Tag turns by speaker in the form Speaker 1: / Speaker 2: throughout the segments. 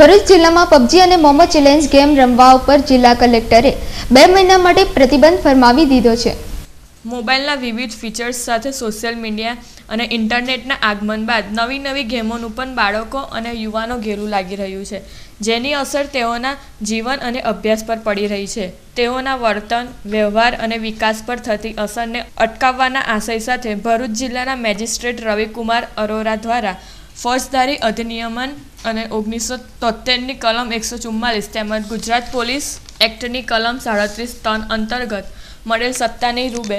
Speaker 1: ભરૂચ જિલ્લામાં પબજી અને Momo challenge game રમવા ઉપર જિલ્લા કલેક્ટરે બે મહિના માટે પ્રતિબંધ ફરમાવી દીધો છે મોબાઈલના વિવિધ ફીચર્સ સાથે સોશિયલ મીડિયા અને ઇન્ટરનેટના આગમન બાદ નવી નવી ગેમોનું પણ બાળકો અને યુવાનો ઘેરું લાગી રહ્યું છે જેની અસર તેઓના જીવન અને અભ્યાસ પર પડી રહી છે તેઓના વર્તન વ્યવહાર અને વિકાસ પર થતી અસરને અટકાવવાના આશય સાથે ભરૂચ જિલ્લાના મેજિસ્ટ્રેટ રવિકુમાર અરોરા દ્વારા ફોજદારી અધિનિયમન અને ઓગણીસો તોતેરની કલમ એકસો ચુમ્માલીસ તેમજ ગુજરાત પોલીસ એક્ટની કલમ સાડત્રીસ ત્રણ અંતર્ગત મળેલ સત્તાની રૂબે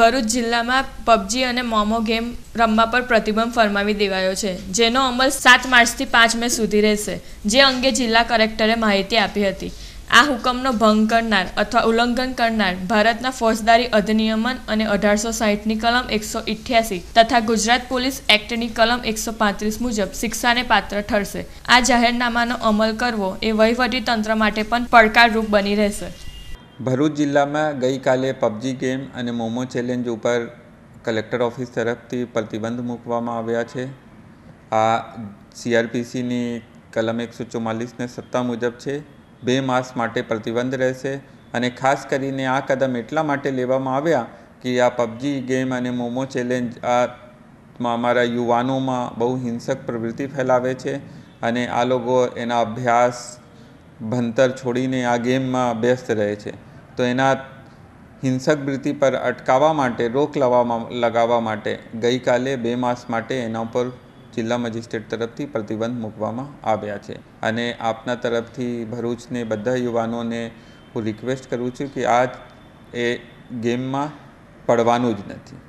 Speaker 1: ભરૂચ જિલ્લામાં પબજી અને મોમો ગેમ રમવા પર પ્રતિબંધ ફરમાવી દેવાયો છે જેનો અમલ સાત માર્ચથી પાંચ મે સુધી રહેશે જે અંગે જિલ્લા કલેક્ટરે માહિતી આપી હતી આ હુકમનો ભંગ કરનાર અથવા ઉલ્લંઘન કરનાર ભારતના ફોજદારી અધિનિયમન અને અઢારસો સાહીઠની કલમ એકસો ઇઠ્યાસી તથા ગુજરાત પોલીસ એક્ટની કલમ એકસો પાંત્રીસ મુજબ શિક્ષાને પાત્ર ઠરશે આ જાહેરનામાનો અમલ કરવો એ વહીવટી તંત્ર માટે પણ પડકારરૂપ બની રહેશે
Speaker 2: ભરૂચ જિલ્લામાં ગઈકાલે પબજી ગેમ અને મોમો ચેલેન્જ ઉપર કલેક્ટર ઓફિસ તરફથી પ્રતિબંધ મૂકવામાં આવ્યા છે આ સીઆરપીસીની કલમ એકસો ચુમ્માલીસને સત્તા મુજબ છે બે માસ માટે પ્રતિબંધ રહેશે અને ખાસ કરીને આ કદમ એટલા માટે લેવામાં આવ્યા કે આ પબજી ગેમ અને મોમો ચેલેન્જ આમાં અમારા યુવાનોમાં બહુ હિંસક પ્રવૃત્તિ ફેલાવે છે અને આ લોકો એના અભ્યાસ ભણતર છોડીને આ ગેમમાં વ્યસ્ત રહે છે તો એના હિંસક વૃત્તિ પર અટકાવવા માટે રોક લગાવવા માટે ગઈકાલે બે માસ માટે એના ઉપર જિલ્લા મજિસ્ટ્રેટ તરફથી પ્રતિબંધ મૂકવામાં આવ્યા છે અને આપના તરફથી ભરૂચને બધા યુવાનોને હું રિક્વેસ્ટ કરું છું કે આ એ ગેમમાં પડવાનું જ નથી